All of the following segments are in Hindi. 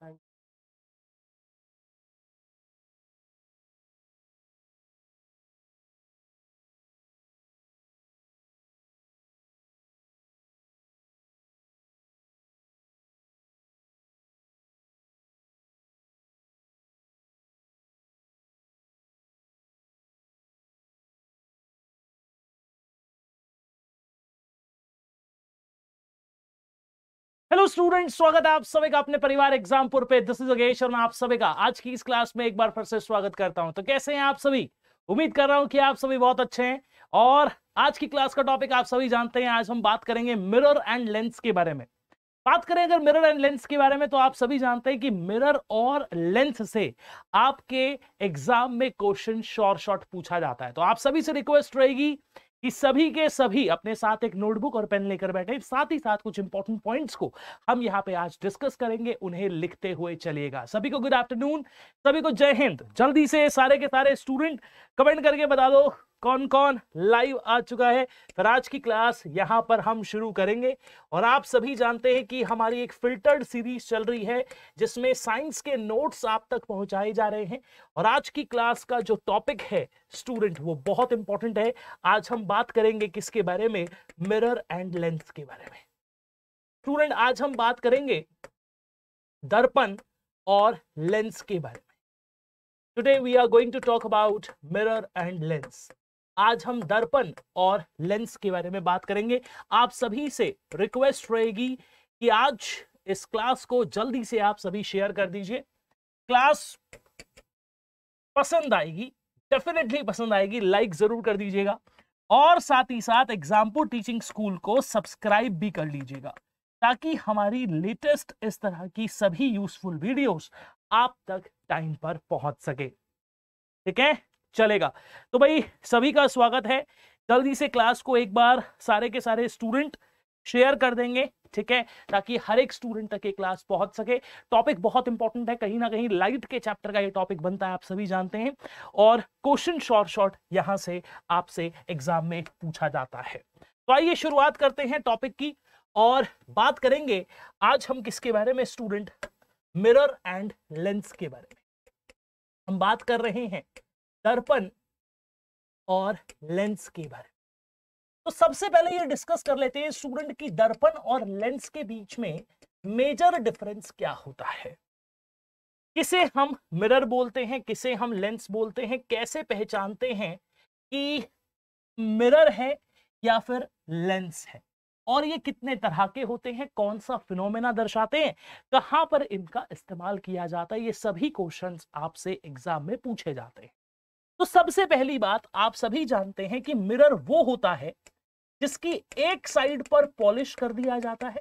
language हेलो स्टूडेंट स्वागत है आप सभी का अपने परिवार एग्जामपुर पे दिस इज अगेश और मैं आप सभी का आज की इस क्लास में एक बार फिर से स्वागत करता हूं तो कैसे हैं आप सभी उम्मीद कर रहा हूं कि आप सभी बहुत अच्छे हैं और आज की क्लास का टॉपिक आप सभी जानते हैं आज हम बात करेंगे मिरर एंड लेंस के बारे में बात करें अगर मिरर एंड लेंस के बारे में तो आप सभी जानते हैं कि मिरर और लेंस से आपके एग्जाम में क्वेश्चन शॉर्ट शॉर्ट पूछा जाता है तो आप सभी से रिक्वेस्ट रहेगी कि सभी के सभी अपने साथ एक नोटबुक और पेन लेकर बैठे साथ ही साथ कुछ इंपॉर्टेंट पॉइंट्स को हम यहाँ पे आज डिस्कस करेंगे उन्हें लिखते हुए चलिएगा सभी को गुड आफ्टरनून सभी को जय हिंद जल्दी से सारे के सारे स्टूडेंट कमेंट करके बता दो कौन कौन लाइव आ चुका है फिर आज की क्लास यहाँ पर हम शुरू करेंगे और आप सभी जानते हैं कि हमारी एक फिल्टर्ड सीरीज चल रही है जिसमें साइंस के नोट्स आप तक पहुंचाए जा रहे हैं और आज की क्लास का जो टॉपिक है स्टूडेंट वो बहुत इंपॉर्टेंट है आज हम बात करेंगे किसके बारे में मिरर एंड लेंस के बारे में स्टूडेंट आज हम बात करेंगे दर्पण और लेंस के बारे में today we are going to talk about mirror and lens आज हम दर्पण और लेंस के बारे में बात करेंगे आप सभी से रिक्वेस्ट रहेगी कि आज इस क्लास को जल्दी से आप सभी शेयर कर दीजिए क्लास पसंद आएगी डेफिनेटली पसंद आएगी लाइक जरूर कर दीजिएगा और साथ ही साथ एग्जाम्पल टीचिंग स्कूल को सब्सक्राइब भी कर लीजिएगा ताकि हमारी लेटेस्ट इस तरह की सभी यूजफुल वीडियोस आप तक टाइम पर पहुंच सके ठीक है चलेगा तो भाई सभी का स्वागत है जल्दी से क्लास को एक बार सारे के सारे स्टूडेंट शेयर कर देंगे ठीक है ताकि हर एक स्टूडेंट तक ये क्लास पहुंच सके टॉपिक बहुत इंपॉर्टेंट है कहीं ना कहीं लाइट के चैप्टर का ये टॉपिक बनता है आप सभी जानते हैं और क्वेश्चन शॉर्ट शॉर्ट यहां से आपसे एग्जाम में पूछा जाता है तो आइए शुरुआत करते हैं टॉपिक की और बात करेंगे आज हम किसके बारे में स्टूडेंट मिरर एंड लेंस के बारे में हम बात कर रहे हैं दर्पण और लेंस के बारे में तो सबसे पहले ये डिस्कस कर लेते हैं स्टूडेंट की दर्पण और लेंस के बीच में मेजर डिफरेंस क्या होता है किसे हम मिरर बोलते हैं किसे हम लेंस बोलते हैं कैसे पहचानते हैं कि मिरर है या फिर लेंस है और ये कितने तरह के होते हैं कौन सा फिनोमेना दर्शाते हैं कहाँ पर इनका इस्तेमाल किया जाता है ये सभी क्वेश्चंस आपसे एग्जाम में पूछे जाते हैं तो सबसे पहली बात आप सभी जानते हैं कि मिरर वो होता है जिसकी एक साइड पर पॉलिश कर दिया जाता है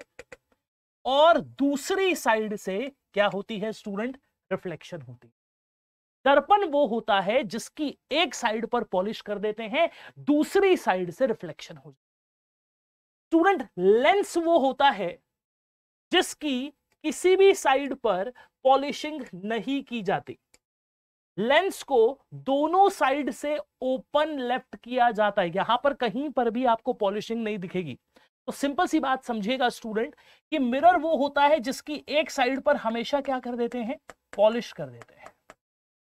और दूसरी साइड से क्या होती है स्टूडेंट रिफ्लेक्शन होती है दर्पण वो होता है जिसकी एक साइड पर पॉलिश कर देते हैं दूसरी साइड से रिफ्लेक्शन हो स्टूडेंट लेंस वो होता है जिसकी किसी भी साइड पर पॉलिशिंग नहीं की जाती लेंस को दोनों साइड से ओपन लेफ्ट किया जाता है यहां पर कहीं पर भी आपको पॉलिशिंग नहीं दिखेगी तो सिंपल सी बात समझिएगा स्टूडेंट कि मिरर वो होता है जिसकी एक साइड पर हमेशा क्या कर देते हैं पॉलिश कर देते हैं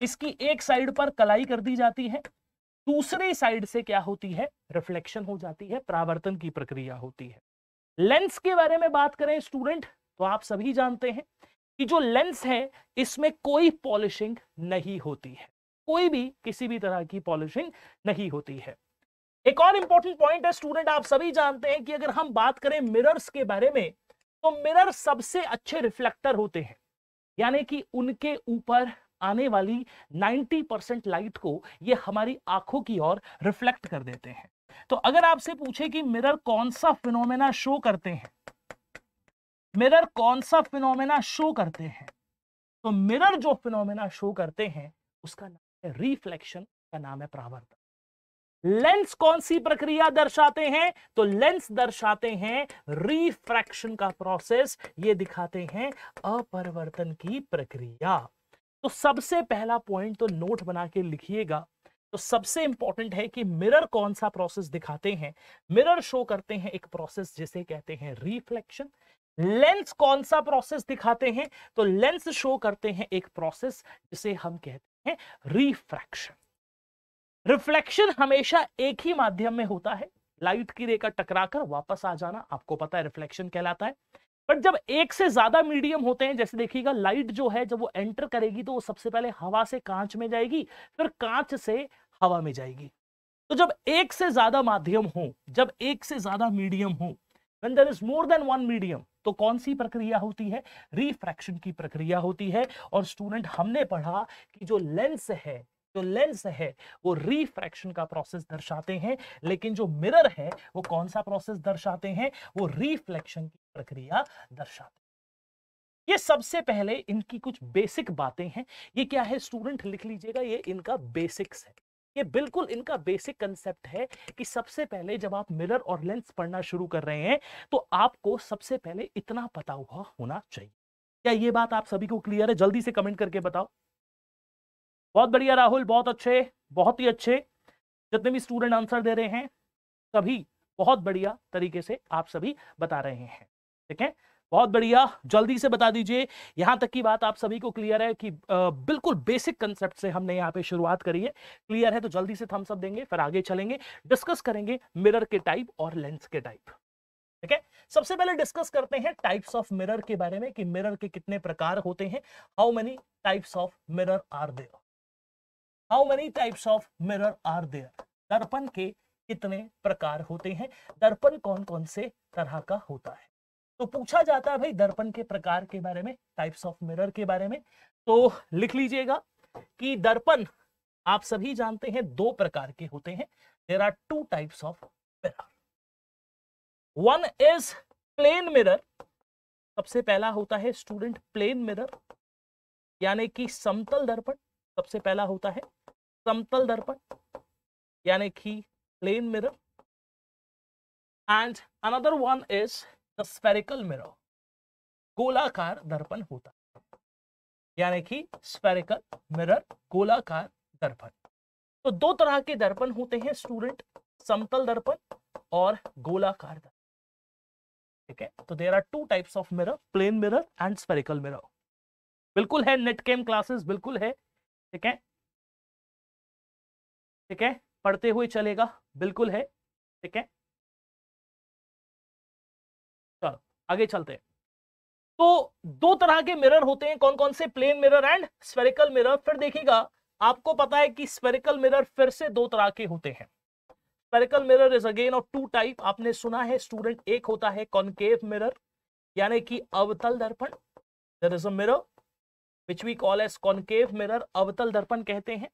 इसकी एक साइड पर कलाई कर दी जाती है दूसरी साइड से क्या होती है रिफ्लेक्शन हो जाती है परावर्तन की प्रक्रिया होती है लेंस के बारे में बात करें स्टूडेंट तो आप सभी जानते हैं कि जो लेंस है इसमें कोई पॉलिशिंग नहीं होती है कोई भी किसी भी तरह की पॉलिशिंग नहीं होती है एक और इंपॉर्टेंट पॉइंट है स्टूडेंट आप सभी जानते हैं कि अगर हम बात करें मिरर्स के बारे में तो मिरर सबसे अच्छे रिफ्लेक्टर होते हैं यानी कि उनके ऊपर आने वाली 90 परसेंट लाइट को ये हमारी आंखों की ओर रिफ्लेक्ट कर देते हैं तो अगर आपसे पूछे कि मिरर कौन सा फिनोमेना शो करते हैं मिरर कौन सा फिनोमेना शो करते हैं तो मिरर जो फिनोमेना शो करते हैं उसका नाम है रिफ्लेक्शन का नाम है प्रावर्तन लेंस कौन सी प्रक्रिया दर्शाते हैं तो लेंस दर्शाते हैं रिफ्रैक्शन का प्रोसेस ये दिखाते हैं अपरिवर्तन की प्रक्रिया तो सबसे पहला पॉइंट तो नोट बना के लिखिएगा तो सबसे इंपॉर्टेंट है कि मिरर कौन सा प्रोसेस दिखाते हैं मिरर शो करते हैं एक प्रोसेस जिसे कहते हैं रिफ्लेक्शन लेंस कौन सा प्रोसेस दिखाते हैं तो लेंस शो करते हैं एक प्रोसेस जिसे हम कहते हैं रिफ्रैक्शन रिफ्लेक्शन हमेशा एक ही माध्यम में होता है लाइट की रेखा टकराकर वापस आ जाना आपको पता है रिफ्लेक्शन कहलाता है बट जब एक से ज्यादा मीडियम होते हैं जैसे देखिएगा लाइट जो है जब वो एंटर करेगी तो वो सबसे पहले हवा से कांच में जाएगी फिर कांच से हवा में जाएगी तो जब एक से ज्यादा माध्यम हो जब एक से ज्यादा मीडियम हो when there is more than one medium तो कौन सी प्रक्रिया होती है रिफ्रैक्शन की प्रक्रिया होती है और स्टूडेंट हमने पढ़ा कि जो लेंस है जो लेंस है वो रिफ्रैक्शन का प्रोसेस दर्शाते हैं लेकिन जो मिरर है वो कौन सा प्रोसेस दर्शाते हैं वो रिफ्लेक्शन की प्रक्रिया दर्शाते हैं ये सबसे पहले इनकी कुछ बेसिक बातें हैं ये क्या है स्टूडेंट लिख लीजिएगा ये इनका बेसिक्स है ये बिल्कुल इनका बेसिक कंसेप्ट है कि सबसे पहले जब आप मिरर और लेंस पढ़ना शुरू कर रहे हैं तो आपको सबसे पहले इतना पता हुआ होना चाहिए क्या ये बात आप सभी को क्लियर है जल्दी से कमेंट करके बताओ बहुत बढ़िया राहुल बहुत अच्छे बहुत ही अच्छे जितने भी स्टूडेंट आंसर दे रहे हैं सभी बहुत बढ़िया तरीके से आप सभी बता रहे हैं ठीक है बहुत बढ़िया जल्दी से बता दीजिए यहाँ तक की बात आप सभी को क्लियर है कि बिल्कुल बेसिक कंसेप्ट से हमने यहाँ पे शुरुआत करी है क्लियर है तो जल्दी से थम्स अप देंगे फिर आगे चलेंगे डिस्कस करेंगे मिरर के टाइप और लेंस के टाइप ठीक है सबसे पहले डिस्कस करते हैं टाइप्स ऑफ मिरर के बारे में कि मिरर के कितने प्रकार होते हैं how many types of mirror are there how many types of mirror are there दर्पण के कितने प्रकार होते हैं दर्पण कौन कौन से तरह का होता है तो पूछा जाता है भाई दर्पण के प्रकार के बारे में टाइप्स ऑफ मिरर के बारे में तो लिख लीजिएगा कि दर्पण आप सभी जानते हैं दो प्रकार के होते हैं there are two types of mirror one is plane mirror सबसे पहला होता है स्टूडेंट प्लेन मिरर यानी कि समतल दर्पण सबसे पहला होता है समतल दर्पण यानी कि plane mirror and another one is the spherical mirror गोलाकार दर्पण होता है यानी कि स्पेरिकल मिरर गोलाकार दर्पण तो दो तरह के दर्पण होते हैं स्टूडेंट समतल दर्पण और गोलाकार दर्पण ठीक है तो there are two types of mirror plane mirror and spherical mirror बिल्कुल है नेट केम क्लासेस बिल्कुल है ठीक है ठीक है पढ़ते हुए चलेगा बिल्कुल है ठीक है आगे चलते हैं तो दो तरह के मिरर होते हैं कौन कौन से plane mirror and spherical mirror फिर देखिएगा आपको पता है कि स्पेरिकल मिरर फिर से दो तरह के होते हैं spherical mirror is again of two type आपने सुना है स्टूडेंट एक होता है कॉनकेव मिरर यानी कि अवतल दर्पण there is a mirror which we call as concave mirror अवतल दर्पण कहते हैं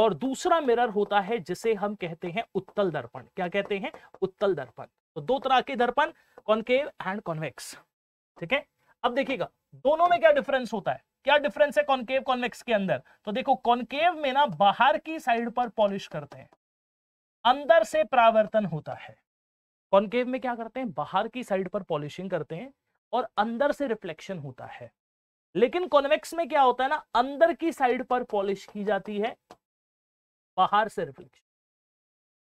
और दूसरा मिरर होता है जिसे हम कहते हैं उत्तल दर्पण क्या कहते हैं उत्तल दर्पण तो दो तरह के दर्पण कॉन्केव एंड कॉन्वेक्स ठीक है अब देखिएगा दोनों में क्या डिफरेंस होता है क्या डिफरेंस है कॉन्केव कॉन्वेक्स के अंदर तो देखो कॉन्केव में ना बाहर की साइड पर पॉलिश करते हैं अंदर से प्रावर्तन होता है कॉन्केव में क्या करते हैं बाहर की साइड पर पॉलिशिंग करते हैं और अंदर से रिफ्लेक्शन होता है लेकिन कॉन्वेक्स में क्या होता है ना अंदर की साइड पर पॉलिश की जाती है बाहर से रिफ्लेक्शन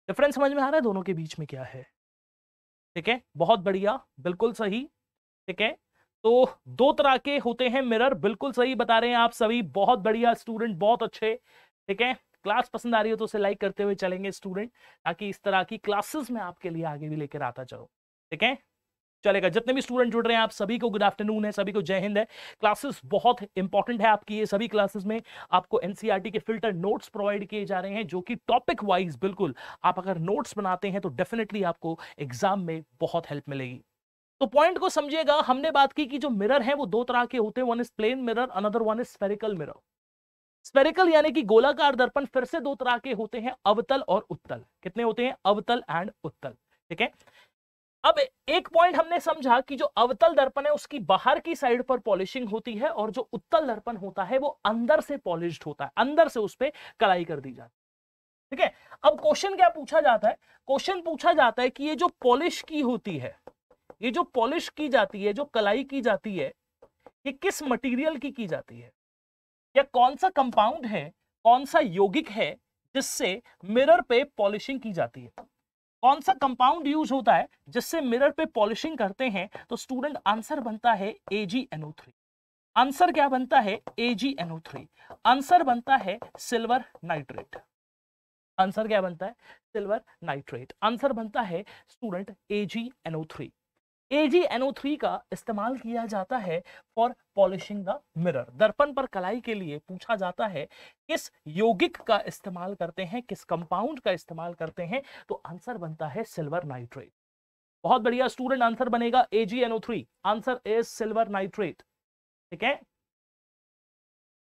डिफरेंस समझ में आ रहा है दोनों के बीच में क्या है ठीक है बहुत बढ़िया बिल्कुल सही ठीक है तो दो तरह के होते हैं मिरर बिल्कुल सही बता रहे हैं आप सभी बहुत बढ़िया स्टूडेंट बहुत अच्छे ठीक है क्लास पसंद आ रही हो तो उसे लाइक करते हुए चलेंगे स्टूडेंट ताकि इस तरह की क्लासेस में आपके लिए आगे भी लेकर आता चलो ठीक है चलेगा जितने भी स्टूडेंट जुड़ रहे हैं आप सभी को गुड आफ्टरनून है सभी को जय हिंद है क्लासेस बहुत इंपॉर्टेंट है आपकी ये सभी क्लासेस में आपको एनसीईआरटी e के फिल्टर नोट्स प्रोवाइड किए जा रहे हैं जो कि टॉपिक वाइज बिल्कुल आप अगर नोट्स बनाते हैं तो डेफिनेटली आपको एग्जाम में बहुत हेल्प मिलेगी तो पॉइंट को समझिएगा हमने बात की कि जो मिरर है वो दो तरह के होते हैं one is plane mirror another one is spherical mirror spherical यानी कि गोलाकार दर्पण फिर से दो तरह के होते हैं अवतल और उत्तल कितने होते हैं अवतल एंड उत्तल ठीक है अब एक पॉइंट हमने समझा कि जो अवतल दर्पण है उसकी बाहर की साइड पर पॉलिशिंग होती है और जो उत्तल दर्पण होता है वो अंदर से पॉलिश होता है अंदर से उस पर कलाई कर दी जाती है ठीक है अब क्वेश्चन क्या पूछा जाता है क्वेश्चन पूछा जाता है कि ये जो पॉलिश की होती है ये जो पॉलिश की जाती है जो कलाई की जाती है ये किस मटेरियल की की जाती है या कौन सा कंपाउंड है कौन सा यौगिक है जिससे मिरर पे पॉलिशिंग की जाती है कौन सा कंपाउंड यूज होता है जिससे मिरर पे पॉलिशिंग करते हैं तो स्टूडेंट आंसर बनता है एनओ थ्री आंसर क्या बनता है एनओ थ्री आंसर बनता है सिल्वर नाइट्रेट आंसर क्या बनता है सिल्वर नाइट्रेट आंसर बनता है student A G N O three AgNO3 का इस्तेमाल किया जाता है फॉर पॉलिशिंग द मिरर दर्पण पर कलाई के लिए पूछा जाता है किस यौगिक का इस्तेमाल करते हैं किस कंपाउंड का इस्तेमाल करते हैं तो आंसर बनता है सिल्वर नाइट्रेट बहुत बढ़िया स्टूडेंट आंसर बनेगा AgNO3 answer is silver nitrate ठीक है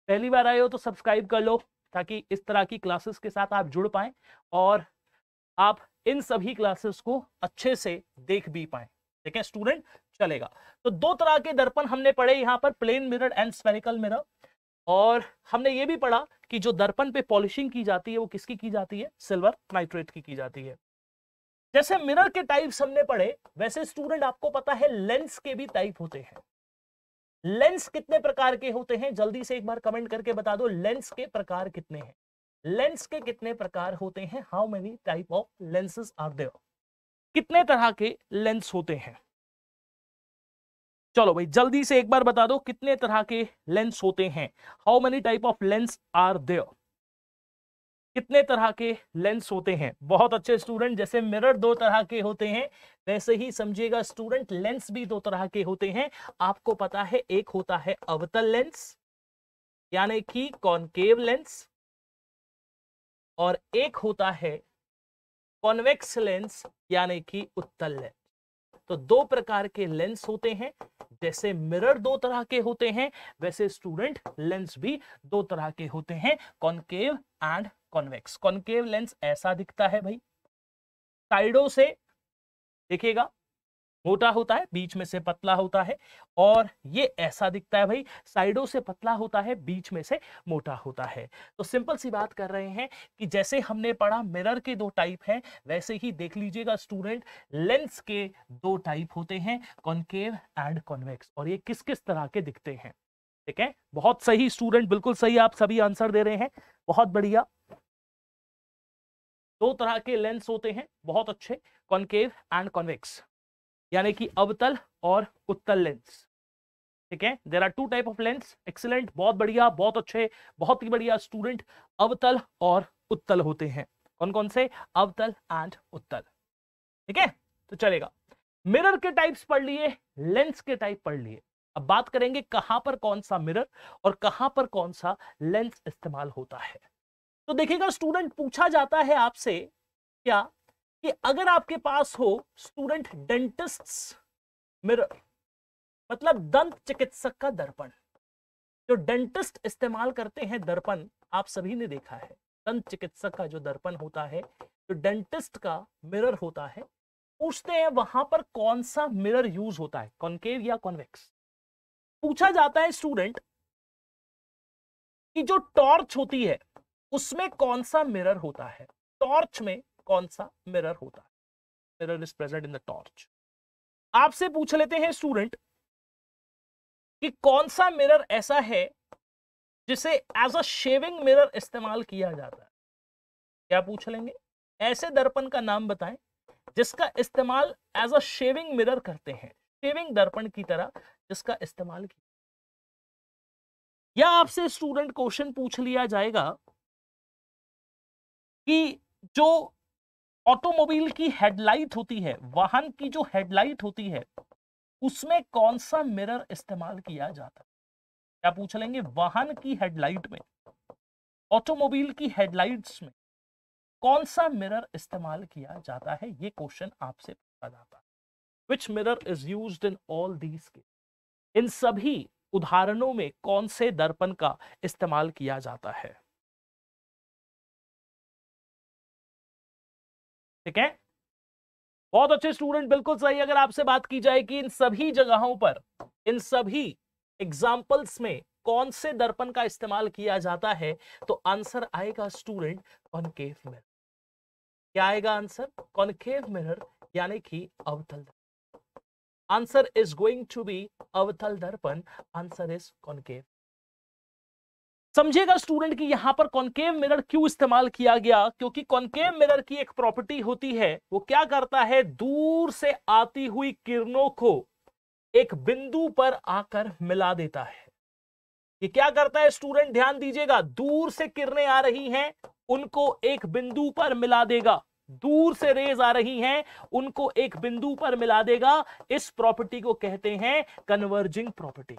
पहली बार आए हो तो सब्सक्राइब कर लो ताकि इस तरह की क्लासेस के साथ आप जुड़ पाए और आप इन सभी क्लासेस को अच्छे से देख भी पाएं ठीक है स्टूडेंट चलेगा तो दो तरह के दर्पण हमने पढ़े यहाँ पर plane mirror and spherical mirror और हमने ये भी पढ़ा कि जो दर्पण पे पॉलिशिंग की जाती है वो किसकी की जाती है सिल्वर नाइट्रेट की की जाती है जैसे मिरर के टाइप्स हमने पढ़े वैसे स्टूडेंट आपको पता है लेंस के भी टाइप होते हैं लेंस कितने प्रकार के होते हैं जल्दी से एक बार कमेंट करके बता दो लेंस के प्रकार कितने हैं लेंस के कितने प्रकार होते हैं how many type of lenses are there कितने तरह के लेंस होते हैं चलो भाई जल्दी से एक बार बता दो कितने तरह के लेंस होते हैं how many type of lens are there कितने तरह के लेंस होते हैं बहुत अच्छे स्टूडेंट जैसे मिरर दो तरह के होते हैं वैसे ही समझिएगा स्टूडेंट लेंस भी दो तरह के होते हैं आपको पता है एक होता है अवतल लेंस यानी कि कॉन्केव लेंस और एक होता है कॉन्वेक्स लेंस यानी कि उत्तल लेंस तो दो प्रकार के लेंस होते हैं जैसे मिरर दो तरह के होते हैं वैसे स्टूडेंट लेंस भी दो तरह के होते हैं concave and convex concave lens ऐसा दिखता है भाई साइडों से देखिएगा मोटा होता है बीच में से पतला होता है और ये ऐसा दिखता है भाई साइडों से पतला होता है बीच में से मोटा होता है तो सिंपल सी बात कर रहे हैं कि जैसे हमने पढ़ा मिरर के दो टाइप हैं वैसे ही देख लीजिएगा स्टूडेंट लेंस के दो टाइप होते हैं कॉनकेव एंड कॉन्वेक्स और ये किस किस तरह के दिखते हैं ठीक है बहुत सही स्टूडेंट बिल्कुल सही आप सभी आंसर दे रहे हैं बहुत बढ़िया दो तरह के लेंस होते हैं बहुत अच्छे कॉन्केव एंड कॉन्वेक्स यानी कि अवतल और उत्तल लेंस ठीक है there are two type of lens excellent बहुत बढ़िया बहुत अच्छे बहुत ही बढ़िया स्टूडेंट अवतल और उत्तल होते हैं कौन कौन से अवतल एंड उत्तल ठीक है तो चलेगा मिरर के टाइप्स पढ़ लिए लेंस के टाइप पढ़ लिए अब बात करेंगे कहां पर कौन सा मिरर और कहां पर कौन सा लेंस इस्तेमाल होता है तो देखिएगा स्टूडेंट पूछा जाता है आपसे क्या कि अगर आपके पास हो स्टूडेंट डेंटिस्ट मिरर मतलब दंत चिकित्सक का दर्पण जो डेंटिस्ट इस्तेमाल करते हैं दर्पण आप सभी ने देखा है दंत चिकित्सक का जो दर्पण होता है जो डेंटिस्ट का मिरर होता है पूछते हैं वहां पर कौन सा मिरर यूज होता है कॉन्केव या कॉन्वेक्स पूछा जाता है स्टूडेंट कि जो टॉर्च होती है उसमें कौन सा मिरर होता है टॉर्च में कौन सा मिरर होता है mirror is present in the torch आपसे पूछ लेते हैं स्टूडेंट कि कौन सा मिरर ऐसा है जिसे एज अ शेविंग मिरर इस्तेमाल किया जाता है क्या पूछ लेंगे ऐसे दर्पण का नाम बताएं जिसका इस्तेमाल एज अ शेविंग मिरर करते हैं शेविंग दर्पण की तरह जिसका इस्तेमाल किया या आपसे स्टूडेंट क्वेश्चन पूछ लिया जाएगा कि जो ऑटोमोबाइल की हेडलाइट होती है वाहन की जो हेडलाइट होती है उसमें कौन सा मिरर इस्तेमाल किया जाता है क्या पूछ लेंगे वाहन की हेडलाइट में ऑटोमोबाइल की हेडलाइट्स में कौन सा मिरर इस्तेमाल किया जाता है ये क्वेश्चन आपसे पूछा जाता है which mirror is use in all these के इन सभी उदाहरणों में कौन से दर्पण का इस्तेमाल किया जाता है ठीक है बहुत अच्छे स्टूडेंट बिल्कुल सही अगर आपसे बात की जाए कि इन सभी जगहों पर इन सभी एग्जाम्पल्स में कौन से दर्पण का इस्तेमाल किया जाता है तो आंसर आएगा स्टूडेंट कॉनकेव मिरर क्या आएगा आंसर कॉनकेव मिरर यानी कि अवतल answer is going to be अवतल दर्पण आंसर इज कॉनकेव समझिएगा स्टूडेंट कि यहां पर कॉन्केव मिरर क्यों इस्तेमाल किया गया क्योंकि कॉन्केव मिरर की एक प्रॉपर्टी होती है वो क्या करता है दूर से आती हुई किरणों को एक बिंदु पर आकर मिला देता है ये क्या करता है स्टूडेंट ध्यान दीजिएगा दूर से किरणें आ रही हैं उनको एक बिंदु पर मिला देगा दूर से रेज आ रही हैं उनको एक बिंदु पर मिला देगा इस प्रॉपर्टी को कहते हैं कन्वर्जिंग प्रॉपर्टी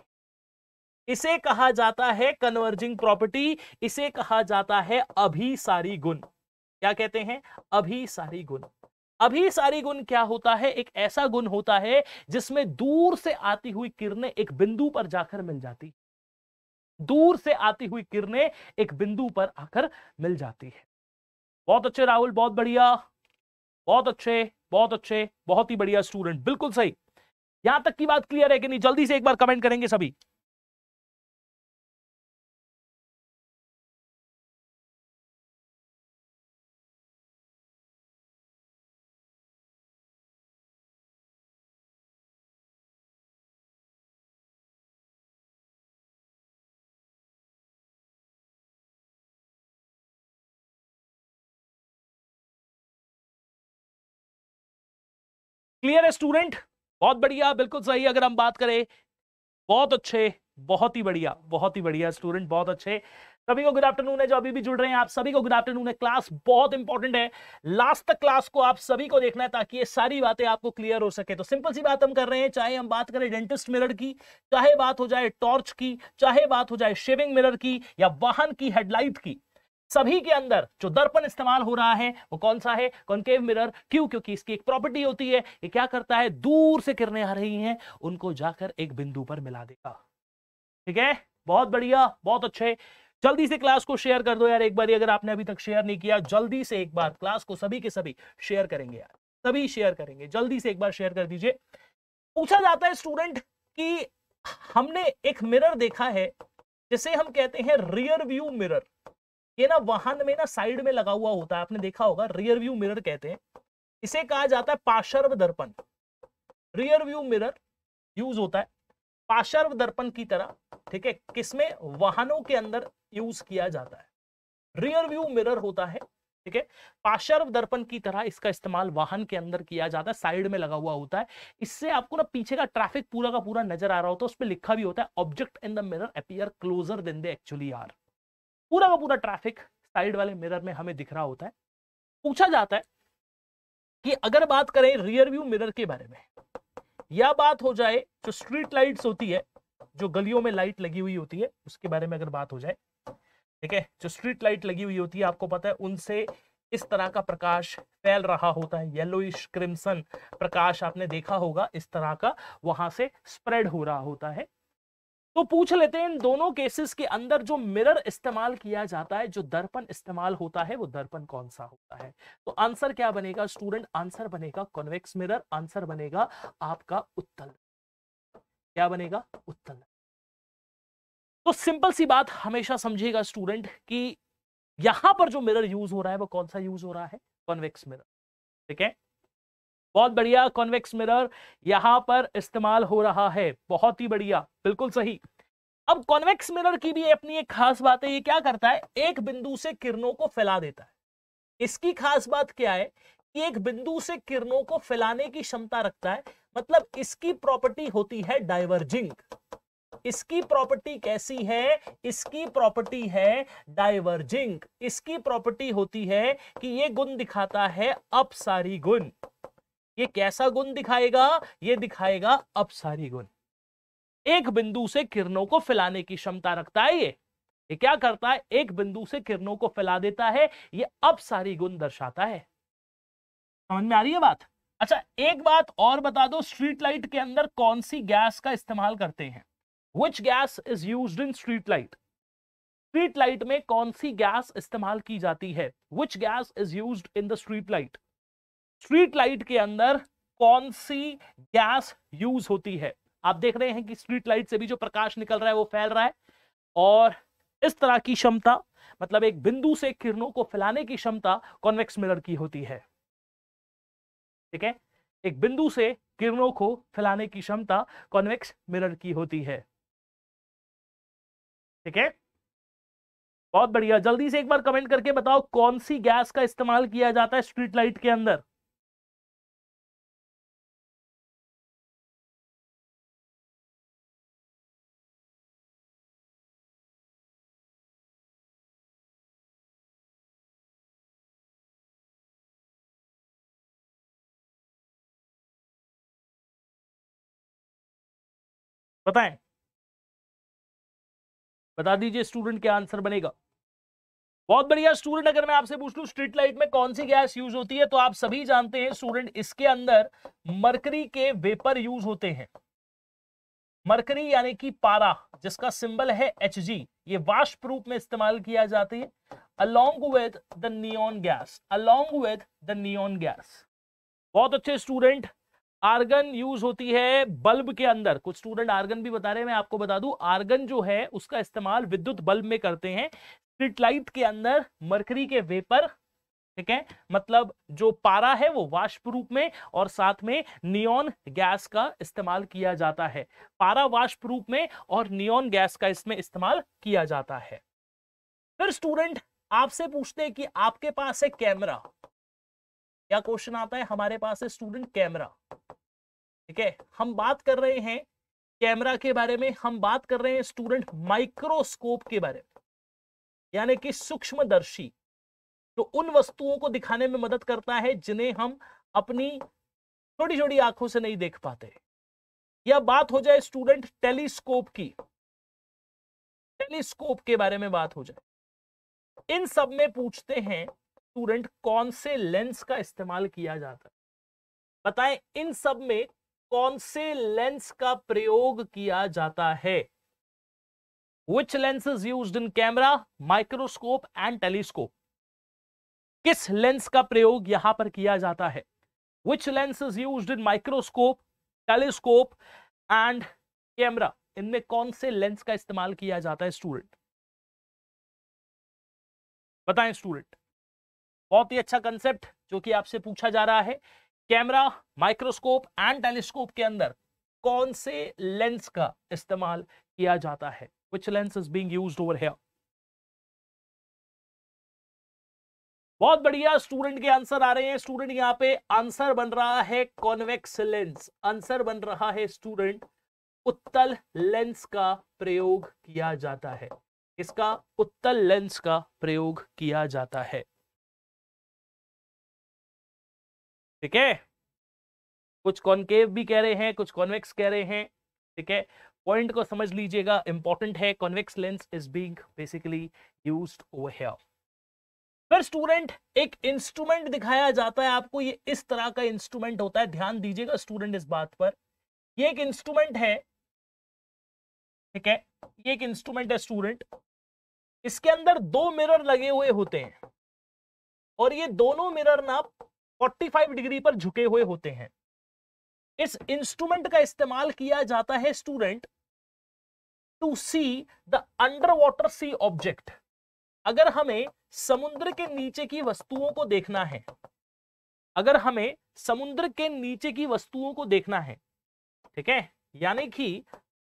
इसे कहा जाता है कन्वर्जिंग प्रॉपर्टी इसे कहा जाता है अभिसारी गुण क्या कहते हैं अभिसारी गुण अभिसारी गुण क्या होता है एक ऐसा गुण होता है जिसमें दूर से आती हुई किरणें एक बिंदु पर जाकर मिल जाती दूर से आती हुई किरणें एक बिंदु पर आकर मिल जाती है बहुत अच्छे राहुल बहुत बढ़िया बहुत अच्छे बहुत अच्छे बहुत ही बढ़िया स्टूडेंट बिल्कुल सही यहां तक की बात क्लियर है कि नहीं जल्दी से एक बार कमेंट करेंगे सभी क्लियर है स्टूडेंट बहुत बढ़िया बिल्कुल सही अगर हम बात करें बहुत अच्छे बहुत ही बढ़िया बहुत ही बढ़िया स्टूडेंट बहुत अच्छे सभी को गुड आफ्टरनून है जो अभी भी जुड़ रहे हैं आप सभी को गुड आफ्टरनून है क्लास बहुत इंपॉर्टेंट है लास्ट तक क्लास को आप सभी को देखना है ताकि ये सारी बातें आपको क्लियर हो सके तो सिंपल सी बात हम कर रहे हैं चाहे हम बात करें डेंटिस्ट मिरर की चाहे बात हो जाए टॉर्च की चाहे बात हो जाए शेविंग मिरर की या वाहन की हेडलाइट की सभी के अंदर जो दर्पण इस्तेमाल हो रहा है वो कौन सा है कॉन्केव मिरर क्यों क्योंकि इसकी एक प्रॉपर्टी होती है ये क्या करता है दूर से किरणें आ रही हैं उनको जाकर एक बिंदु पर मिला देगा ठीक है बहुत बढ़िया बहुत अच्छे जल्दी से क्लास को शेयर कर दो यार एक बार अगर आपने अभी तक शेयर नहीं किया जल्दी से एक बार क्लास को सभी के सभी शेयर करेंगे यार सभी शेयर करेंगे जल्दी से एक बार शेयर कर दीजिए पूछा जाता है स्टूडेंट कि हमने एक मिरर देखा है जिसे हम कहते हैं रियर व्यू मिरर ये ना वाहन में ना साइड में लगा हुआ होता है आपने देखा होगा रियर व्यू मिरर कहते हैं इसे कहा जाता है पाशर्व दर्पण रियर व्यू मिरर यूज होता है पाशर्व दर्पण की तरह ठीक है किसमें वाहनों के अंदर यूज किया जाता है रियर व्यू मिरर होता है ठीक है पाशर्व दर्पण की तरह इसका इस्तेमाल वाहन के अंदर किया जाता है साइड में लगा हुआ होता है इससे आपको ना पीछे का ट्रैफिक पूरा का पूरा नजर आ रहा होता है उस पर लिखा भी होता है object in the mirror appear closer than they actually are पूरा का पूरा ट्रैफिक साइड वाले मिरर में हमें दिख रहा होता है पूछा जाता है कि अगर बात करें रियर व्यू मिरर के बारे में या बात हो जाए जो स्ट्रीट लाइट्स होती है जो गलियों में लाइट लगी हुई होती है उसके बारे में अगर बात हो जाए ठीक है जो स्ट्रीट लाइट लगी हुई होती है आपको पता है उनसे इस तरह का प्रकाश फैल रहा होता है येलोइश क्रिम्सन प्रकाश आपने देखा होगा इस तरह का वहां से स्प्रेड हो रहा होता है तो पूछ लेते हैं इन दोनों केसेस के अंदर जो मिरर इस्तेमाल किया जाता है जो दर्पण इस्तेमाल होता है वो दर्पण कौन सा होता है तो आंसर क्या बनेगा स्टूडेंट आंसर बनेगा कॉन्वेक्स मिरर आंसर बनेगा आपका उत्तल क्या बनेगा उत्तल तो सिंपल सी बात हमेशा समझिएगा स्टूडेंट कि यहां पर जो मिरर यूज हो रहा है वो कौन सा यूज हो रहा है कॉन्वेक्स मिरर ठीक है बहुत बढ़िया कॉन्वेक्स मिरर यहां पर इस्तेमाल हो रहा है बहुत ही बढ़िया बिल्कुल सही अब कॉन्वेक्स मिरर की भी अपनी एक खास बात है ये क्या करता है एक बिंदु से किरणों को फैला देता है इसकी खास बात क्या है कि एक बिंदु से किरणों को फैलाने की क्षमता रखता है मतलब इसकी प्रॉपर्टी होती है डाइवर्जिंग इसकी प्रॉपर्टी कैसी है इसकी प्रॉपर्टी है डाइवर्जिंग इसकी प्रॉपर्टी होती है कि ये गुण दिखाता है अपसारी गुण ये कैसा गुण दिखाएगा ये दिखाएगा अपसारी गुण एक बिंदु से किरणों को फैलाने की क्षमता रखता है ये ये क्या करता है एक बिंदु से किरणों को फैला देता है ये अपसारी गुण दर्शाता है समझ में आ रही है बात अच्छा एक बात और बता दो स्ट्रीट लाइट के अंदर कौन सी गैस का इस्तेमाल करते हैं which gas is use in street light street light में कौन सी गैस इस्तेमाल की जाती है which gas is use in the street light street light के अंदर कौन सी गैस यूज होती है आप देख रहे हैं कि स्ट्रीट लाइट से भी जो प्रकाश निकल रहा है वो फैल रहा है और इस तरह की क्षमता मतलब एक बिंदु से किरणों को फैलाने की क्षमता कॉन्वेक्स मिरर की होती है ठीक है एक बिंदु से किरणों को फैलाने की क्षमता कॉन्वेक्स मिरर की होती है ठीक है बहुत बढ़िया जल्दी से एक बार कमेंट करके बताओ कौन सी गैस का इस्तेमाल किया जाता है स्ट्रीट लाइट के अंदर बताएं बता दीजिए स्टूडेंट क्या आंसर बनेगा बहुत बढ़िया स्टूडेंट अगर मैं आपसे पूछ लू स्ट्रीट लाइट में कौन सी गैस यूज होती है तो आप सभी जानते हैं स्टूडेंट इसके अंदर मरकरी के वेपर यूज होते हैं मरकरी यानी कि पारा जिसका सिंबल है एच ये वाष्प रूप में इस्तेमाल किया जाती है along with the neon gas along with the neon gas बहुत अच्छे स्टूडेंट आर्गन यूज होती है बल्ब के अंदर कुछ स्टूडेंट आर्गन भी बता रहे हैं मैं आपको बता दूं आर्गन जो है उसका इस्तेमाल विद्युत बल्ब में करते हैं स्ट्रीट लाइट के अंदर मरकरी के वेपर ठीक है मतलब जो पारा है वो वाष्प रूप में और साथ में नियोन गैस का इस्तेमाल किया जाता है पारा वाष्प रूप में और नियॉन गैस का इसमें इस्तेमाल किया जाता है फिर स्टूडेंट आपसे पूछते हैं कि आपके पास है कैमरा या क्वेश्चन आता है हमारे पास है स्टूडेंट कैमरा ठीक है हम बात कर रहे हैं कैमरा के बारे में हम बात कर रहे हैं स्टूडेंट माइक्रोस्कोप के बारे में यानी कि सूक्ष्मदर्शी तो उन वस्तुओं को दिखाने में मदद करता है जिन्हें हम अपनी छोटी छोटी आंखों से नहीं देख पाते या बात हो जाए स्टूडेंट टेलीस्कोप की टेलीस्कोप के बारे में बात हो जाए इन सब में पूछते हैं स्टूडेंट कौन से लेंस का इस्तेमाल किया जाता है बताएं इन सब में कौन से लेंस का प्रयोग किया जाता है which lens is use in camera microscope and telescope किस लेंस का प्रयोग यहां पर किया जाता है which lens is use in microscope telescope and camera इनमें कौन से लेंस का इस्तेमाल किया जाता है स्टूडेंट बताएं स्टूडेंट बहुत ही अच्छा कंसेप्ट जो कि आपसे पूछा जा रहा है कैमरा माइक्रोस्कोप एंड टेलीस्कोप के अंदर कौन से लेंस का इस्तेमाल किया जाता है which lens is being use over है बहुत बढ़िया स्टूडेंट के आंसर आ रहे हैं स्टूडेंट यहाँ पे आंसर बन रहा है कॉन्वेक्स लेंस आंसर बन रहा है स्टूडेंट उत्तल लेंस का प्रयोग किया जाता है इसका उत्तल लेंस का प्रयोग किया जाता है ठीक है कुछ कॉन्केव भी कह रहे हैं कुछ कॉन्वेक्स कह रहे हैं ठीक है पॉइंट को समझ लीजिएगा इंपॉर्टेंट है convex lens is being basically used over here फिर स्टूडेंट एक इंस्ट्रूमेंट दिखाया जाता है आपको ये इस तरह का इंस्ट्रूमेंट होता है ध्यान दीजिएगा स्टूडेंट इस बात पर ये एक इंस्ट्रूमेंट है ठीक है ये एक इंस्ट्रूमेंट है स्टूडेंट इसके अंदर दो मिरर लगे हुए होते हैं और ये दोनों मिरर ना 45 डिग्री पर झुके हुए होते हैं इस इंस्ट्रूमेंट का इस्तेमाल किया जाता है student to see the under water sea object अगर हमें समुद्र के नीचे की वस्तुओं को देखना है अगर हमें समुद्र के नीचे की वस्तुओं को देखना है ठीक है यानी कि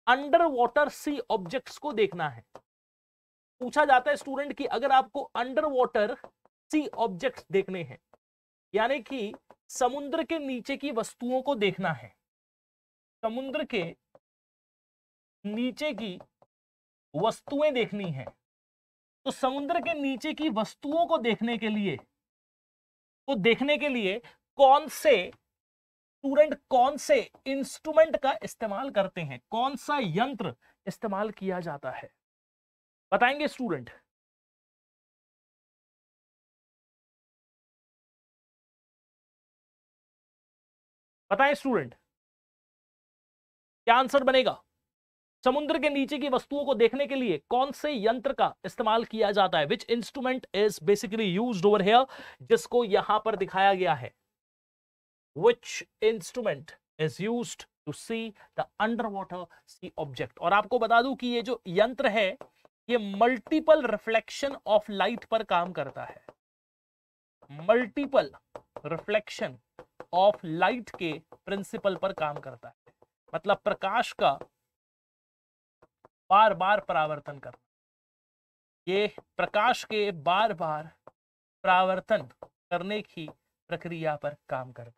अंडर वाटर सी ऑब्जेक्ट्स को देखना है पूछा जाता है स्टूडेंट कि अगर आपको अंडर वाटर सी ऑब्जेक्ट देखने हैं यानी कि समुद्र के नीचे की वस्तुओं को देखना है समुद्र के नीचे की वस्तुएं देखनी है तो समुद्र के नीचे की वस्तुओं को देखने के लिए को देखने के लिए कौन से स्टूडेंट कौन से इंस्ट्रूमेंट का इस्तेमाल करते हैं कौन सा यंत्र इस्तेमाल किया जाता है बताएंगे स्टूडेंट बताएं स्टूडेंट क्या आंसर बनेगा समुद्र के नीचे की वस्तुओं को देखने के लिए कौन से यंत्र का इस्तेमाल किया जाता है which instrument is basically use over here जिसको यहां पर दिखाया गया है which instrument is use to see the under water sea object और आपको बता दूं कि ये जो यंत्र है ये मल्टीपल रिफ्लेक्शन ऑफ लाइट पर काम करता है मल्टीपल रिफ्लेक्शन ऑफ लाइट के प्रिंसिपल पर काम करता है मतलब प्रकाश का बार बार परावर्तन करना ये प्रकाश के बार बार परावर्तन करने की प्रक्रिया पर काम करता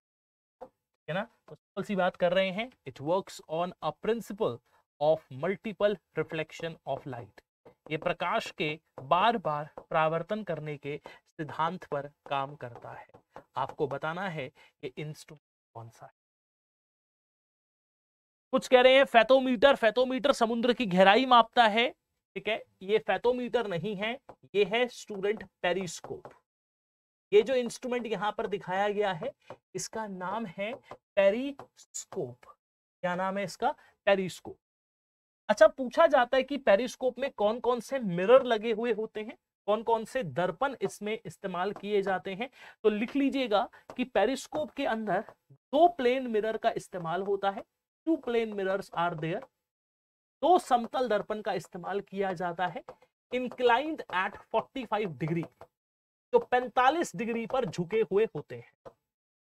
है ना तो सिंपल सी बात कर रहे हैं it works on a principle of multiple reflection of light ये प्रकाश के बार बार परावर्तन करने के सिद्धांत पर काम करता है आपको बताना है कि इंस्ट्रूमेंट कौन सा है कुछ कह रहे हैं फैथोमीटर फैथोमीटर समुद्र की गहराई मापता है ठीक है ये फैथोमीटर नहीं है ये है स्टूडेंट पेरिस्कोप ये जो इंस्ट्रूमेंट यहां पर दिखाया गया है इसका नाम है पेरिस्कोप क्या नाम है इसका पेरिस्कोप अच्छा पूछा जाता है कि पेरिस्कोप में कौन कौन से मिरर लगे हुए होते हैं कौन कौन से दर्पण इसमें इस्तेमाल किए जाते हैं तो लिख लीजिएगा कि पेरिस्कोप के अंदर दो प्लेन मिरर का इस्तेमाल होता है two plane mirrors are there दो समतल दर्पण का इस्तेमाल किया जाता है इनक्लाइंड एट 45 डिग्री तो 45 डिग्री पर झुके हुए होते हैं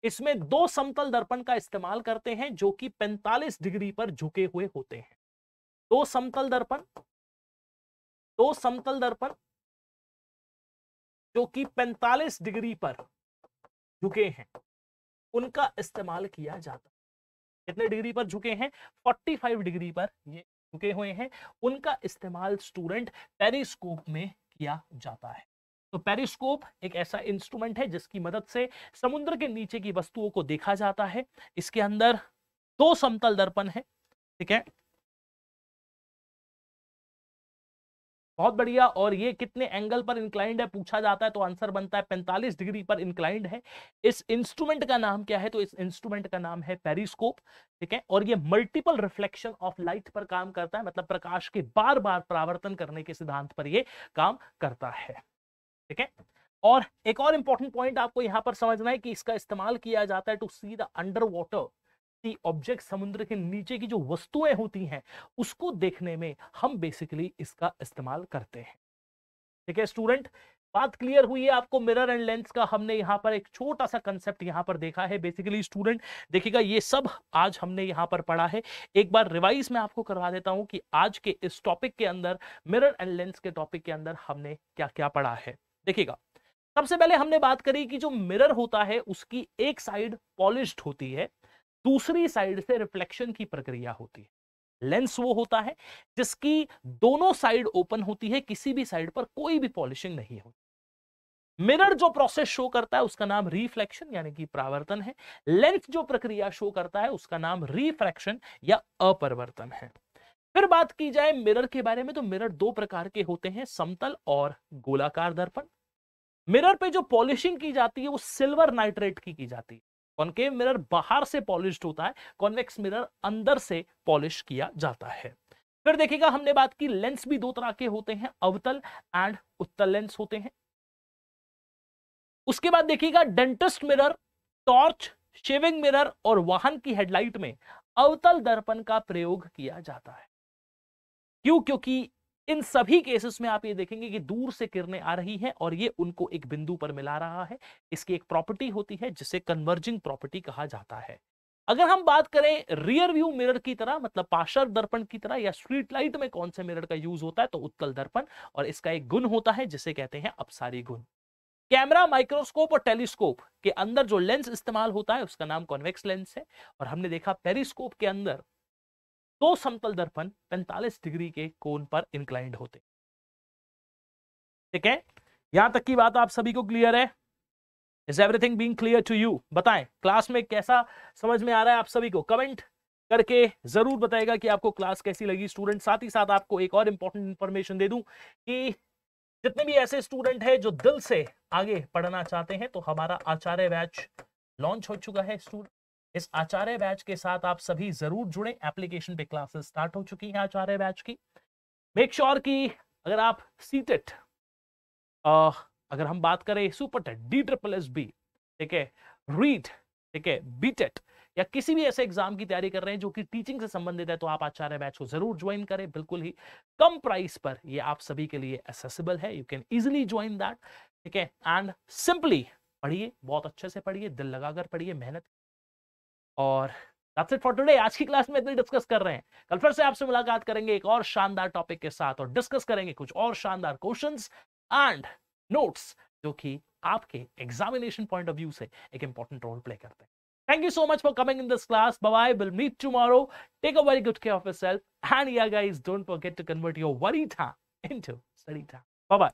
इसमें दो समतल दर्पण का इस्तेमाल करते हैं जो कि 45 डिग्री पर झुके हुए होते हैं दो समतल दर्पण दो समतल दर्पण जो कि 45 डिग्री पर झुके हैं उनका इस्तेमाल किया जाता कितने डिग्री पर झुके हैं 45 डिग्री पर ये झुके हुए हैं उनका इस्तेमाल स्टूडेंट पेरिस्कोप में किया जाता है तो पेरिस्कोप एक ऐसा इंस्ट्रूमेंट है जिसकी मदद से समुद्र के नीचे की वस्तुओं को देखा जाता है इसके अंदर दो समतल दर्पण है ठीक है बहुत बढ़िया और ये कितने एंगल पर इंक्लाइंड है पूछा जाता है तो आंसर बनता है 45 डिग्री पर इंक्लाइंड है इस इंस्ट्रूमेंट का नाम क्या है तो इस इंस्ट्रूमेंट का नाम है पेरिस्कोप ठीक है और ये मल्टीपल रिफ्लेक्शन ऑफ लाइट पर काम करता है मतलब प्रकाश के बार बार परावर्तन करने के सिद्धांत पर यह काम करता है ठीक है और एक और इंपॉर्टेंट पॉइंट आपको यहां पर समझना है कि इसका इस्तेमाल किया जाता है to see the under water object समुद्र के नीचे की जो वस्तुएं होती हैं उसको देखने में हम बेसिकली इसका इस्तेमाल करते हैं ठीक है स्टूडेंट बात क्लियर हुई है आपको मिरर एंड लेंस का हमने यहाँ पर एक छोटा सा कंसेप्ट यहाँ पर देखा है बेसिकली स्टूडेंट देखिएगा ये सब आज हमने यहाँ पर पढ़ा है एक बार रिवाइज में आपको करवा देता हूँ कि आज के इस टॉपिक के अंदर मिरर एंड लेंस के टॉपिक के अंदर हमने क्या क्या पढ़ा है देखिएगा सबसे पहले हमने बात करी कि जो मिरर होता है उसकी एक साइड पॉलिश होती है दूसरी साइड से रिफ्लेक्शन की प्रक्रिया होती है लेंस वो होता है जिसकी दोनों साइड ओपन होती है किसी भी साइड पर कोई भी पॉलिशिंग नहीं होती मिरर जो प्रोसेस शो करता है उसका नाम रिफ्लेक्शन यानी कि प्रावर्तन है लेंस जो प्रक्रिया शो करता है उसका नाम रिफ्रैक्शन या अपरिवर्तन है फिर बात की जाए मिरर के बारे में तो मिरर दो प्रकार के होते हैं समतल और गोलाकार दर्पण मिरर पे जो पॉलिशिंग की जाती है वो सिल्वर नाइट्रेट की की जाती है कॉन्केव मिरर बाहर से पॉलिश होता है कॉन्वेक्स मिरर अंदर से पॉलिश किया जाता है फिर देखिएगा हमने बात की लेंस भी दो तरह के होते हैं अवतल एंड उत्तल लेंस होते हैं उसके बाद देखिएगा dentist mirror torch shaving mirror और वाहन की हेडलाइट में अवतल दर्पण का प्रयोग किया जाता है क्यों क्योंकि इन सभी केसेस में आप ये देखेंगे कि दूर से किरणें आ रही हैं और ये उनको एक बिंदु पर मिला रहा है इसकी एक प्रॉपर्टी होती है जिसे कन्वर्जिंग प्रॉपर्टी कहा जाता है अगर हम बात करें रियर व्यू मिरर की तरह मतलब पाशर दर्पण की तरह या स्ट्रीट लाइट में कौन से मिरर का यूज होता है तो उत्तल दर्पण और इसका एक गुण होता है जिसे कहते हैं अपसारी गुण कैमरा माइक्रोस्कोप और टेलीस्कोप के अंदर जो लेंस इस्तेमाल होता है उसका नाम कॉन्वेक्स लेंस है और हमने देखा पेरिस्कोप के अंदर दो तो समतल दर्पण 45 डिग्री के कोण पर इंक्लाइंड होते ठीक है यहां तक की बात आप सभी को क्लियर है is everything being clear to you बताएं क्लास में कैसा समझ में आ रहा है आप सभी को कमेंट करके जरूर बताएगा कि आपको क्लास कैसी लगी स्टूडेंट साथ ही साथ आपको एक और इंपॉर्टेंट इंफॉर्मेशन दे दूं कि जितने भी ऐसे स्टूडेंट हैं जो दिल से आगे पढ़ना चाहते हैं तो हमारा आचार्य बैच लॉन्च हो चुका है स्टूडेंट इस आचार्य बैच के साथ आप सभी जरूर जुड़े एप्लीकेशन पे क्लासेस स्टार्ट हो चुकी हैं आचार्य बैच की मेक श्योर sure कि अगर आप सीटेट अगर हम बात करें super TET D triple S B ठीक है रीट ठीक है बीटेट या किसी भी ऐसे एग्जाम की तैयारी कर रहे हैं जो कि टीचिंग से संबंधित है तो आप आचार्य बैच को जरूर ज्वाइन करें बिल्कुल ही कम प्राइस पर ये आप सभी के लिए एसेसिबल है you can easily join that ठीक है एंड सिंपली पढ़िए बहुत अच्छे से पढ़िए दिल लगाकर पढ़िए मेहनत और दैट्स इट फॉर टुडे आज की क्लास में इतनी डिस्कस कर रहे हैं कल फिर से आपसे मुलाकात करेंगे एक और शानदार टॉपिक के साथ और डिस्कस करेंगे कुछ और शानदार क्वेश्चंस एंड नोट्स जो कि आपके एग्जामिनेशन पॉइंट ऑफ व्यू से एक इंपॉर्टेंट रोल प्ले करते हैं Thank you so much for coming in this class. Bye bye. We'll meet tomorrow. Take a very good care of yourself. And yeah, guys, don't forget to convert your worry time into study time. Bye bye.